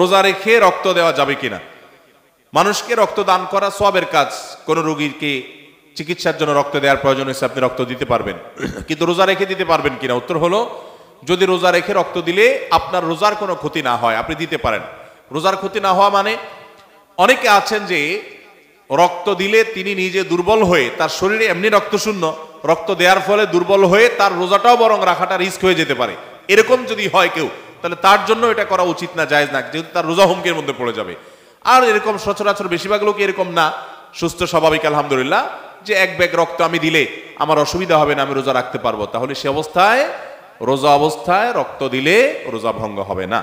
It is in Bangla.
রোজা রেখে রক্ত দেওয়া যাবে কিনা মানুষকে রক্ত দান করা সবের কাজ কোনো রোগীকে চিকিৎসার জন্য রক্ত দেওয়ার প্রয়োজন হয়েছে আপনি রক্ত দিতে পারবেন কিন্তু রোজা রেখে দিতে পারবেন কিনা উত্তর হলো যদি রোজা রেখে রক্ত দিলে আপনার রোজার কোনো ক্ষতি না হয় আপনি দিতে পারেন রোজার ক্ষতি না হওয়া মানে অনেকে আছেন যে রক্ত দিলে তিনি নিজে দুর্বল হয়ে তার শরীরে এমনি রক্তশূন্য রক্ত দেওয়ার ফলে দুর্বল হয়ে তার রোজাটাও বরং রাখাটা রিস্ক হয়ে যেতে পারে এরকম যদি হয় কেউ তাহলে তার জন্য এটা করা উচিত না জায়জ না যেহেতু তার রোজা হুমকির মধ্যে পড়ে যাবে আর এরকম সচরাচর বেশিরভাগ লোক এরকম না সুস্থ স্বাভাবিক আলহামদুলিল্লাহ যে এক ব্যাগ রক্ত আমি দিলে আমার অসুবিধা হবে না আমি রোজা রাখতে পারবো তাহলে সে অবস্থায় রোজা অবস্থায় রক্ত দিলে রোজা ভঙ্গ হবে না